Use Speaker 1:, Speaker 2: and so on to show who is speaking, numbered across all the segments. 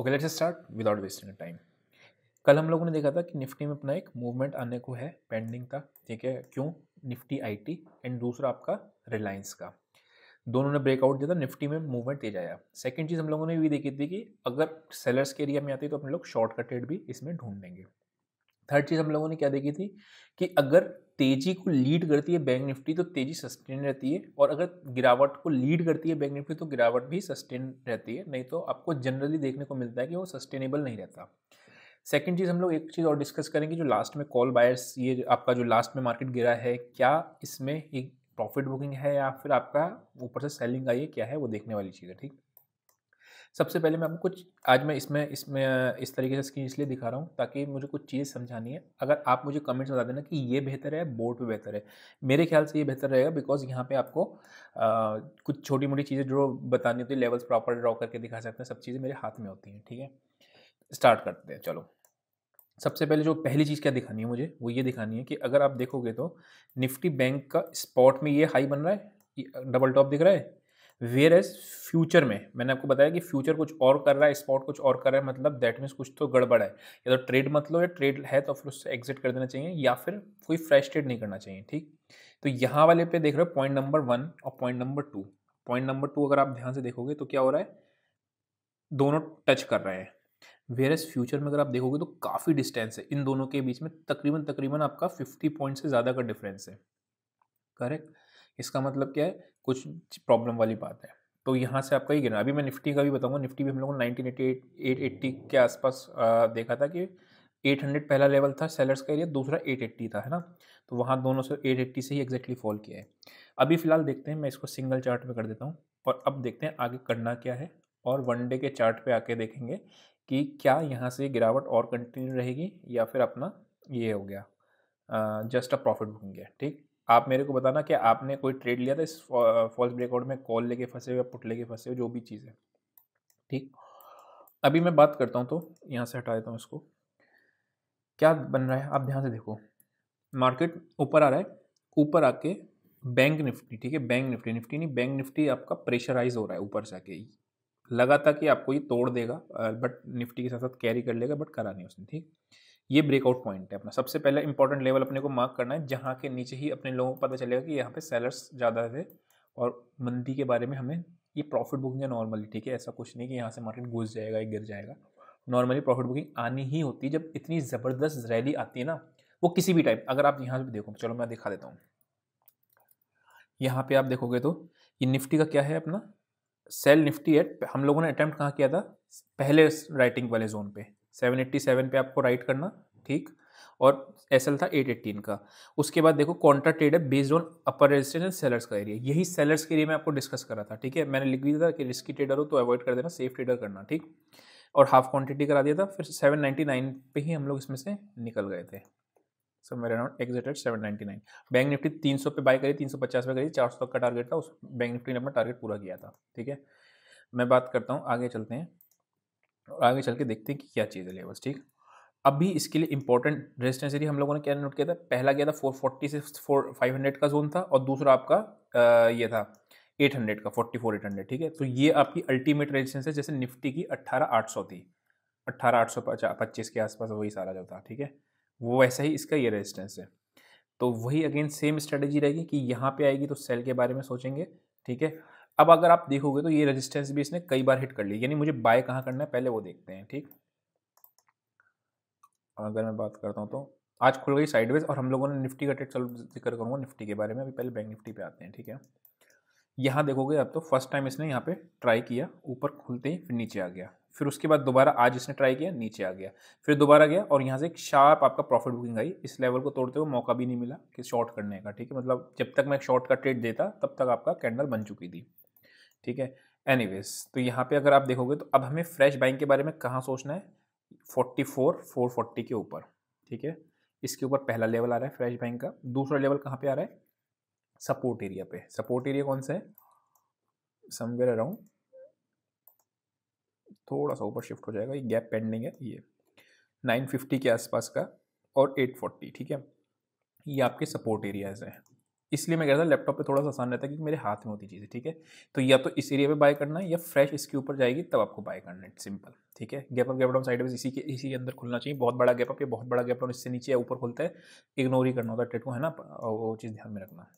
Speaker 1: okay let's start without wasting time कल हम लोगों ने देखा था कि निफ्टी में अपना एक मूवमेंट आने को है पेंडिंग का ठीक है क्यों निफ्टी आईटी एंड दूसरा आपका रिलायंस का दोनों ने ब्रेकआउट दिया था निफ्टी में मूवमेंट तेज आया सेकेंड चीज़ हम लोगों ने भी देखी थी कि अगर सेलर्स के एरिया में आती है तो अपने लोग शॉर्ट का ट्रेड भी इसमें ढूंढ लेंगे थर्ड चीज़ हम लोगों ने क्या देखी थी कि अगर तेजी को लीड करती है बैंक निफ्टी तो तेजी सस्टेन रहती है और अगर गिरावट को लीड करती है बैंक निफ्टी तो गिरावट भी सस्टेन रहती है नहीं तो आपको जनरली देखने को मिलता है कि वो सस्टेनेबल नहीं रहता सेकेंड चीज़ हम लोग एक चीज़ और डिस्कस करेंगे जो लास्ट में कॉल बायर्स ये आपका जो लास्ट में मार्केट गिरा है क्या इसमें एक प्रॉफिट बुकिंग है या फिर आपका ऊपर से सेलिंग आई है क्या है वो देखने वाली चीज़ है ठीक सबसे पहले मैं आपको कुछ आज मैं इसमें इसमें इस तरीके से स्क्रीन इसलिए दिखा रहा हूँ ताकि मुझे कुछ चीज़ समझानी है अगर आप मुझे कमेंट्स बता देना कि ये बेहतर है बोर्ड पे बेहतर है मेरे ख्याल से ये बेहतर रहेगा बिकॉज यहाँ पे आपको आ, कुछ छोटी मोटी चीज़ें जो बतानी होती है लेवल्स प्रॉपर ड्रॉ करके दिखा सकते हैं सब चीज़ें मेरे हाथ में होती हैं ठीक है स्टार्ट करते हैं चलो सबसे पहले जो पहली चीज़ क्या दिखानी है मुझे वो ये दिखानी है कि अगर आप देखोगे तो निफ्टी बैंक का स्पॉट में ये हाई बन रहा है डबल टॉप दिख रहा है वेयर एज फ्यूचर में मैंने आपको बताया कि फ्यूचर कुछ और कर रहा है स्पॉट कुछ और कर रहा है मतलब दैट मीन्स कुछ तो गड़बड़ है या तो ट्रेड मत लो या ट्रेड है तो फिर उससे एग्जिट कर देना चाहिए या फिर कोई फ्रेश ट्रेड नहीं करना चाहिए ठीक तो यहाँ वाले पे देख रहे हो पॉइंट नंबर वन और point number two point number two अगर आप ध्यान से देखोगे तो क्या हो रहा है दोनों टच कर रहे हैं वेयर एज फ्यूचर में अगर आप देखोगे तो काफ़ी डिस्टेंस है इन दोनों के बीच में तकरीबन तकरीबन आपका फिफ्टी पॉइंट से ज़्यादा का डिफरेंस है करेक्ट इसका मतलब क्या है कुछ प्रॉब्लम वाली बात है तो यहाँ से आपका ये गिरना अभी मैं निफ्टी का भी बताऊँगा निफ्टी भी हम लोगों ने nineteen eighty eight eight eighty के आसपास देखा था कि 800 पहला लेवल था सेलर्स का एरिया दूसरा 880 था है ना तो वहाँ दोनों से 880 से ही एग्जैक्टली फॉल किया है अभी फ़िलहाल देखते हैं मैं इसको सिंगल चार्ट में कर देता हूँ और अब देखते हैं आगे करना क्या है और वन डे के चार्ट पे आके देखेंगे कि क्या यहाँ से गिरावट और कंटिन्यू रहेगी या फिर अपना ये हो गया जस्ट अ प्रॉफिट बुकिंग है ठीक आप मेरे को बताना कि आपने कोई ट्रेड लिया था इस फॉल्स ब्रेकआउट में कॉल लेके फंसे हो या पुट लेके फंसे हो जो भी चीज़ है ठीक अभी मैं बात करता हूँ तो यहाँ से हटा देता हूँ इसको क्या बन रहा है आप ध्यान से देखो मार्केट ऊपर आ रहा है ऊपर आके बैंक निफ्टी ठीक है बैंक निफ्टी निफ्टी नहीं बैंक निफ्टी आपका प्रेशराइज हो रहा है ऊपर से आके लगा था कि आपको ये तोड़ देगा बट निफ्टी के साथ साथ कैरी कर लेगा बट करा नहीं उसने ठीक ये ब्रेकआउट पॉइंट है अपना सबसे पहला इंपॉर्टेंट लेवल अपने को मार्क करना है जहाँ के नीचे ही अपने लोगों को पता चलेगा कि यहाँ पे सेलर्स ज़्यादा थे और मंदी के बारे में हमें ये प्रॉफिट बुकिंग है नॉर्मली ठीक है ऐसा कुछ नहीं कि यहाँ से मार्केट घुस जाएगा या गिर जाएगा नॉर्मली प्रॉफिट बुकिंग आनी ही होती है जब इतनी ज़बरदस्त रैली आती है ना वो किसी भी टाइप अगर आप यहाँ पर देखो चलो मैं दिखा देता हूँ यहाँ पर आप देखोगे तो ये निफ्टी का क्या है अपना सेल निफ्टी एट हम लोगों ने अटैम्प्ट कहाँ किया था पहले राइटिंग वाले जोन पे सेवन एट्टी सेवन पे आपको राइट करना ठीक और एस था एट एट्टीन का उसके बाद देखो कॉन्ट्रा ट्रेड है based on upper resistance and sellers का एरिया यही सेलर्स के एरिया मैं आपको डिस्कस कर रहा था ठीक है मैंने लिख दिया था कि रिस्की ट्रेडर हो तो अवॉइड कर देना सेफ ट्रेडर करना ठीक और हाफ क्वान्टिटी करा दिया था फिर सेवन नाइन्टी नाइन पर ही हम लोग इसमें से निकल गए थे सो मेरे around exited seven ninety nine bank Nifty तीन सौ पे बाई करी तीन सौ पचास पे करी चार सौ तक का टारगेट था उस बैंक निफ्टी ने अपना टारगेट पूरा किया था ठीक है मैं बात करता हूँ आगे चलते हैं और आगे चल के देखते हैं कि क्या चीज़ है लेवल्स ठीक अभी इसके लिए इंपॉर्टेंट रेजिस्टेंस एरिया हम लोगों ने क्या नोट किया था पहला गया था 440 से 4 500 का जोन था और दूसरा आपका आ, ये था 800 का 44 800 ठीक है तो ये आपकी अल्टीमेट रेजिस्टेंस है जैसे निफ्टी की 18800 थी 18825 के आसपास वही सारा जो था ठीक है वो वैसा ही इसका ये रेजिस्टेंस है तो वही अगेन सेम स्ट्रेटेजी रहेगी कि यहाँ पर आएगी तो सेल के बारे में सोचेंगे ठीक है अब अगर आप देखोगे तो ये रेजिस्टेंस भी इसने कई बार हिट कर ली यानी मुझे बाय कहाँ करना है पहले वो देखते हैं ठीक अगर मैं बात करता हूँ तो आज खुल गई साइडवेज और हम लोगों ने निफ्टी का ट्रेड चलो जिक्र करूँगा निफ्टी के बारे में अभी पहले बैंक निफ्टी पे आते हैं ठीक है यहाँ देखोगे अब तो फर्स्ट टाइम इसने यहाँ पे ट्राई किया ऊपर खुलते ही फिर नीचे आ गया फिर उसके बाद दोबारा आज इसने ट्राई किया नीचे आ गया फिर दोबारा गया और यहाँ से एक शार्प आपका प्रॉफिट बुकिंग आई इस लेवल को तोड़ते हुए मौका भी नहीं मिला कि शॉर्ट करने का ठीक है मतलब जब तक मैं शॉर्ट का ट्रेड देता तब तक आपका कैंडल बन चुकी थी ठीक है एनीवेज तो यहाँ पे अगर आप देखोगे तो अब हमें फ्रेश बाइंग के बारे में कहाँ सोचना है फोर्टी फोर फोर फोर्टी के ऊपर ठीक है इसके ऊपर पहला लेवल आ रहा है फ्रेश बाइंग का दूसरा लेवल कहाँ पे आ रहा है सपोर्ट एरिया पे सपोर्ट एरिया कौन सा है समवेयर अराउंड थोड़ा सा ऊपर शिफ्ट हो जाएगा ये गैप पेंडिंग है ये 950 के आसपास का और 840 ठीक है ये आपके सपोर्ट एरियाज हैं इसलिए मैं कह रहा था लैपटॉप पे थोड़ा सा आसान रहता है कि मेरे हाथ में होती चीज़ें ठीक है तो या तो इस एरिया पे बाय करना है या फ्रेश इसके ऊपर जाएगी तब आपको बाय करना है सिंपल ठीक है gap up gap down side इसी के इसी के अंदर खुलना चाहिए बहुत बड़ा गैप अप या बहुत बड़ा गैप डाउन इससे नीचे या ऊपर खुलता है इग्नोर ही करना होता है टेटू है ना वो चीज़ ध्यान में रखना है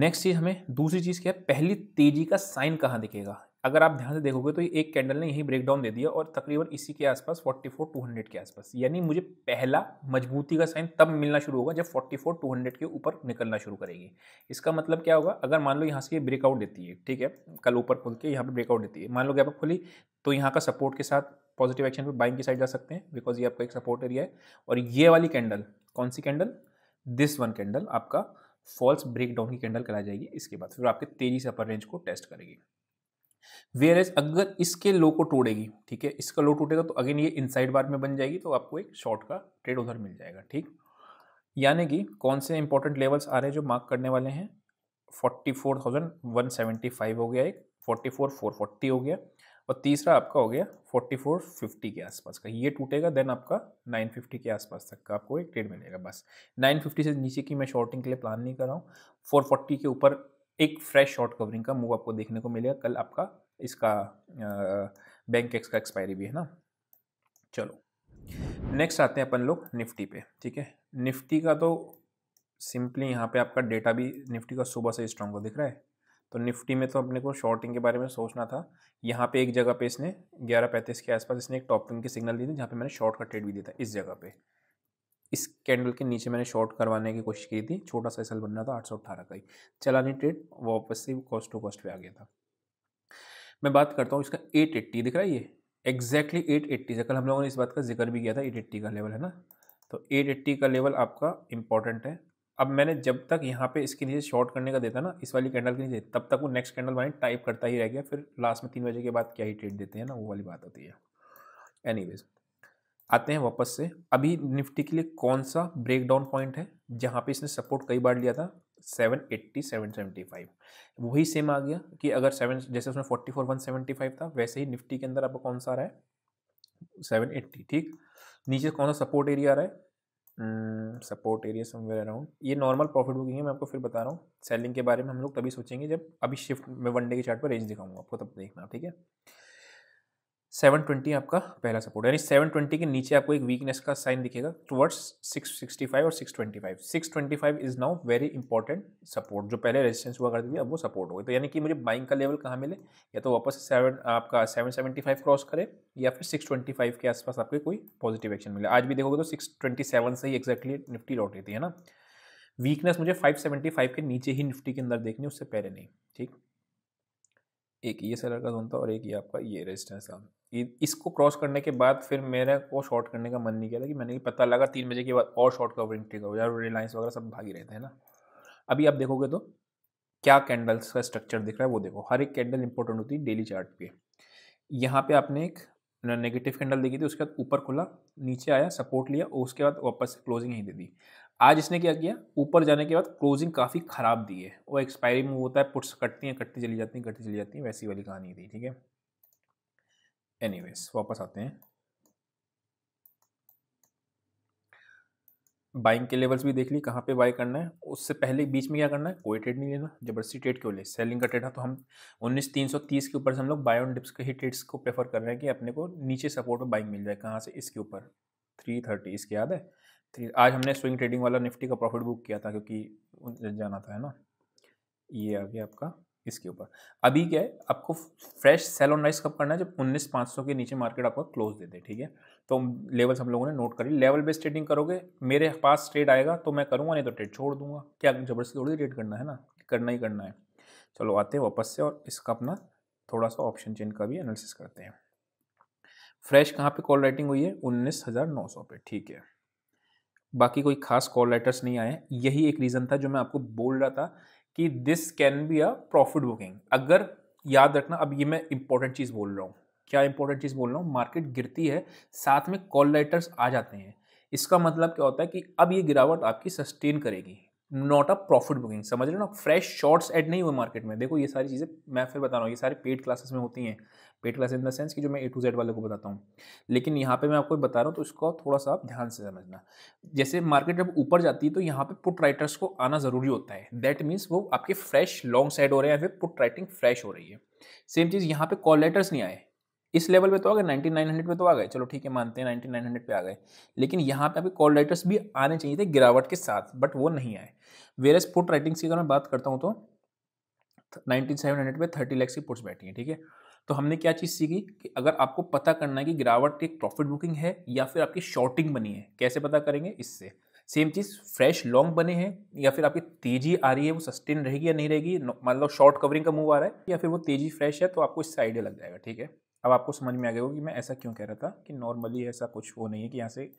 Speaker 1: नेक्स्ट चीज़ हमें दूसरी चीज़ क्या है पहली तेजी का साइन कहाँ दिखेगा अगर आप ध्यान से देखोगे तो एक कैंडल ने यही ब्रेकडाउन दे दिया और तकरीबन इसी के आसपास 44 200 के आसपास यानी मुझे पहला मजबूती का साइन तब मिलना शुरू होगा जब 44 200 के ऊपर निकलना शुरू करेगी इसका मतलब क्या होगा अगर मान लो यहाँ से ये ब्रेकआउट देती है ठीक है कल ऊपर खुल के यहाँ पर ब्रेकआउट देती है मान लो गैप खुली तो यहाँ का सपोर्ट के साथ पॉजिटिव एक्शन पर बाइंग की साइड जा सकते हैं बिकॉज ये आपका एक सपोर्ट एरिया है और ये वाली कैंडल कौन सी कैंडल दिस वन कैंडल आपका फॉल्स ब्रेकडाउन की कैंडल कराई जाएगी इसके बाद फिर आपके तेजी से अपर रेंज को टेस्ट करेगी वेयर एज अगर इसके लो को तोड़ेगी ठीक है इसका लो टूटेगा तो अगेन ये इनसाइड बार में बन जाएगी तो आपको एक शॉर्ट का ट्रेड उधर मिल जाएगा ठीक यानी कि कौन से इंपॉर्टेंट लेवल्स आ रहे हैं जो मार्क करने वाले हैं forty four thousand one seventy five हो गया एक फोर्टी फोर फोर फोर्टी हो गया और तीसरा आपका हो गया फोर्टी फोर फिफ्टी के आसपास का ये टूटेगा देन आपका नाइन फिफ्टी के आसपास तक का आपको एक ट्रेड मिलेगा बस नाइन फिफ्टी से नीचे की मैं शॉर्टिंग के लिए प्लान नहीं कर रहा हूँ फोर फोर्टी के ऊपर एक फ्रेश शॉर्ट कवरिंग का मूव आपको देखने को मिलेगा कल आपका इसका बैंक एक्स का एक्सपायरी भी है ना चलो नेक्स्ट आते हैं अपन लोग निफ्टी पे ठीक है निफ्टी का तो सिंपली यहाँ पे आपका डेटा भी निफ्टी का सुबह से स्ट्रॉन्ग हो दिख रहा है तो निफ्टी में तो अपने को शॉर्टिंग के बारे में सोचना था यहाँ पे एक जगह पे इसने ग्यारह पैंतीस के आसपास इसने एक टॉपिंग के सिग्नल दी थी जहाँ पे मैंने शॉर्ट का ट्रेड भी दिया था इस जगह पे इस कैंडल के नीचे मैंने शॉर्ट करवाने की कोशिश की थी छोटा सा एसल बन रहा था आठ सौ अट्ठारह का ही चलानी ट्रेड वापस से कॉस्ट टू कॉस्ट पे आ गया था मैं बात करता हूँ इसका एट एट्टी दिख रहा है ये एग्जैक्टली एट एट्टी से कल हम लोगों ने इस बात का जिक्र भी किया था एट एट्टी का लेवल है ना तो एट एट्टी का लेवल आपका इंपॉर्टेंट है अब मैंने जब तक यहाँ पे इसके नीचे शॉर्ट करने का देता ना इस वाली कैंडल के नीचे तब तक वो नेक्स्ट कैंडल वाले टाइप करता ही रह गया फिर लास्ट में तीन बजे के बाद क्या ही ट्रेड देते हैं ना वो वाली बात होती है वेज़ आते हैं वापस से अभी निफ्टी के लिए कौन सा ब्रेक डाउन पॉइंट है जहाँ पे इसने सपोर्ट कई बार लिया था seven eighty seven seventy five वही सेम आ गया कि अगर सेवन जैसे उसमें forty four one seventy five था वैसे ही निफ्टी के अंदर आपको कौन सा आ रहा है सेवन एट्टी ठीक नीचे कौन सा सपोर्ट एरिया आ रहा है सपोर्ट एरिया समवेयर अराउंड ये नॉर्मल प्रॉफिट बुकिंग है मैं आपको फिर बता रहा हूँ सेलिंग के बारे में हम लोग तभी सोचेंगे जब अभी शिफ्ट मैं वनडे के चार्ट पर रेंज दिखाऊंगा आपको तब देखना ठीक है 720 आपका पहला सपोर्ट यानी 720 के नीचे आपको एक वीकनेस का साइन दिखेगा टुवर्ड्स 665 और 625 625 is now very important support जो पहले रेजिस्टेंस हुआ करती थी अब वो सपोर्ट हो गई तो यानी कि मुझे बाइंग का लेवल कहाँ मिले या तो वापस सेवन आपका 775 क्रॉस करे या फिर 625 के आसपास आपके कोई पॉजिटिव एक्शन मिले आज भी देखोगे तो सेवन से ही एग्जैक्टली निफ्टी लौट रही थी है ना वीकनेस मुझे फाइव के नीचे ही निफ्टी के अंदर देखनी उससे पहले नहीं ठीक एक ये सेलर का जोन था और एक ये आपका ये रेजिस्टेंस था इसको क्रॉस करने के बाद फिर मेरे को शॉर्ट करने का मन नहीं किया था कि मैंने पता लगा तीन बजे के बाद और शॉर्ट कवरिंग ट्रिक हो जाए रिलायंस वगैरह सब भागी रहते हैं ना अभी आप देखोगे तो क्या कैंडल्स का स्ट्रक्चर दिख रहा है वो देखो हर एक कैंडल इंपॉर्टेंट होती है डेली चार्ट पे यहाँ पे आपने एक नेगेटिव कैंडल देखी थी उसके बाद ऊपर खुला नीचे आया सपोर्ट लिया और उसके बाद वापस क्लोजिंग ही दे दी आज इसने क्या किया ऊपर जाने के बाद क्लोजिंग काफ़ी ख़राब दी है वो एक्सपायरी मूव होता है पुट्स कटती हैं कटती चली जाती हैं कटती चली जाती हैं वैसी वाली कहानी थी ठीक है एनी वापस आते हैं बाइंग के लेवल्स भी देख ली कहाँ पे बाई करना है उससे पहले बीच में क्या करना है कोई ट्रेड नहीं लेना जबरदस्ती ट्रेड क्यों ले सेलिंग का ट्रेड है तो हम उन्नीस तीन सौ तीस के ऊपर से हम लोग बाय ऑन डिप्स के ही ट्रेड्स को प्रेफर कर रहे हैं कि अपने को नीचे सपोर्ट में बाइंग मिल जाए कहाँ से इसके ऊपर थ्री थर्टी इसके याद है थ्री आज हमने स्विंग ट्रेडिंग वाला निफ्टी का प्रॉफिट बुक किया था क्योंकि जाना था है ना ये आ गया आपका इसके ऊपर अभी क्या है आपको फ्रेश सेल ऑन राइस कब करना है जब उन्नीस पाँच सौ के नीचे मार्केट आपको क्लोज दे दे ठीक है तो लेवल्स हम लोगों ने नोट करी लेवल बेस्ड ट्रेडिंग करोगे मेरे पास ट्रेड आएगा तो मैं करूँगा नहीं तो ट्रेड छोड़ दूंगा क्या जबरदस्ती थोड़ी ट्रेड करना है ना करना ही करना है चलो आते हैं वापस से और इसका अपना थोड़ा सा ऑप्शन चेंज का भी एनालिसिस करते हैं फ्रेश कहाँ पे कॉल राइटिंग हुई है उन्नीस हज़ार नौ सौ पे ठीक है बाकी कोई खास कॉल लेटर्स नहीं आए यही एक रीज़न था जो मैं आपको बोल रहा था कि this can be a profit booking अगर याद रखना अब ये मैं इंपॉर्टेंट चीज़ बोल रहा हूँ क्या इंपॉर्टेंट चीज़ बोल रहा हूँ मार्केट गिरती है साथ में कॉल लेटर्स आ जाते हैं इसका मतलब क्या होता है कि अब ये गिरावट आपकी सस्टेन करेगी नॉट अ प्रॉफिट बुकिंग समझ लो ना फ्रेश शॉर्ट्स एड नहीं हुए मार्केट में देखो ये सारी चीज़ें मैं फिर बता रहा हूँ ये सारी पेड क्लासेस में होती हैं paid class in the sense कि जो मैं ए टू जेड वाले को बताता हूँ लेकिन यहाँ पे मैं आपको बता रहा हूँ तो इसको थोड़ा सा आप ध्यान से समझना जैसे मार्केट जब ऊपर जाती है तो यहाँ पे पुट राइटर्स को आना ज़रूरी होता है दैट मीन्स वो आपके फ्रेश लॉन्ग साइड हो रहे हैं या फिर पुट राइटिंग फ्रेश हो रही है सेम चीज़ यहाँ पे कॉल लेटर्स नहीं आए इस लेवल पे तो आ गए नाइनटी नाइन हंड्रेड पे तो आ गए चलो ठीक है मानते हैं नाइनटी नाइन हंड्रेड पे आ गए लेकिन यहाँ पे अभी कॉल राइटर्स भी आने चाहिए थे गिरावट के साथ बट वो नहीं आए वेरस पुट राइटिंग्स की अगर मैं बात करता हूँ तो नाइनटीन सेवन हंड्रेड में थर्टी लैक्स की पुट्स बैठी हैं ठीक है तो हमने क्या चीज़ सीखी कि अगर आपको पता करना है कि गिरावट एक प्रॉफिट बुकिंग है या फिर आपकी शॉर्टिंग बनी है कैसे पता करेंगे इससे सेम चीज़ फ्रेश लॉन्ग बने हैं या फिर आपकी तेज़ी आ रही है वो सस्टेन रहेगी या नहीं रहेगी मान लो शॉर्ट कवरिंग का मूव आ रहा है या फिर वो तेज़ी फ्रेश है तो आपको इससे आइडिया लग जाएगा ठीक है अब आपको समझ में आ गया होगा कि मैं ऐसा क्यों कह रहा था कि नॉर्मली ऐसा कुछ वो नहीं है कि यहाँ से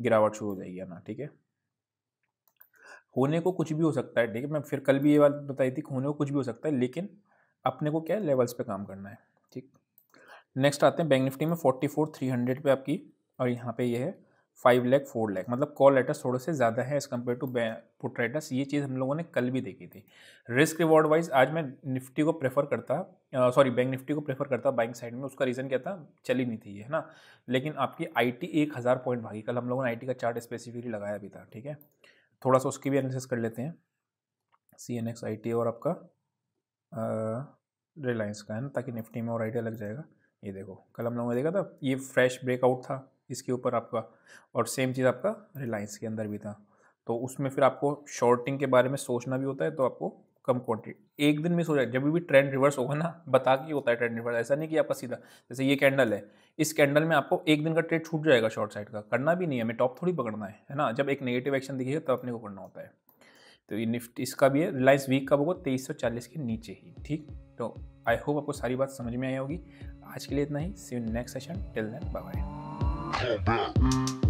Speaker 1: गिरावट शुरू हो जाएगी ना ठीक है होने को कुछ भी हो सकता है ठीक है मैं फिर कल भी ये बात बताई थी कि होने को कुछ भी हो सकता है लेकिन अपने को क्या है लेवल्स पे काम करना है ठीक नेक्स्ट आते हैं बैंक निफ्टी में फोर्टी फोर थ्री हंड्रेड पे आपकी और यहाँ पे ये है फाइव लैख फोर लैख मतलब कॉल लेटर्स थोड़े से ज़्यादा है as compare to put writers ये चीज़ हम लोगों ने कल भी देखी थी रिस्क रिवॉर्ड वाइज आज मैं निफ्टी को प्रेफर करता सॉरी बैंक निफ्टी को प्रेफर करता बैंक साइड में उसका रीज़न क्या था चली नहीं थी ये है ना लेकिन आपकी आई टी एक हज़ार पॉइंट भागी कल हम लोगों ने आई टी का चार्ट स्पेसिफिकली लगाया भी था ठीक है थोड़ा सा उसकी भी एनालिसिस कर लेते हैं C N X I T और आपका रिलायंस का है ना ताकि निफ्टी में और आइडिया लग जाएगा ये देखो कल हम लोगों ने देखा था ये फ्रेश ब्रेकआउट था इसके ऊपर आपका और सेम चीज़ आपका रिलायंस के अंदर भी था तो उसमें फिर आपको शॉर्टिंग के बारे में सोचना भी होता है तो आपको कम क्वांटिटी एक दिन मिस हो जाए जब भी ट्रेंड रिवर्स होगा ना बता के होता है ट्रेंड रिवर्स ऐसा नहीं कि आपका सीधा जैसे ये कैंडल है इस कैंडल में आपको एक दिन का ट्रेड छूट जाएगा शॉर्ट साइड का करना भी नहीं है हमें टॉप थोड़ी पकड़ना है है ना जब एक नेगेटिव एक्शन दिखेगा तब अपने को करना होता है तो ये निफ्ट इसका भी है रिलायंस वीक कब होगा तेईस सौ चालीस के नीचे ही ठीक तो आई होप आपको सारी बात समझ में आई होगी आज के लिए इतना ही see next session till then bye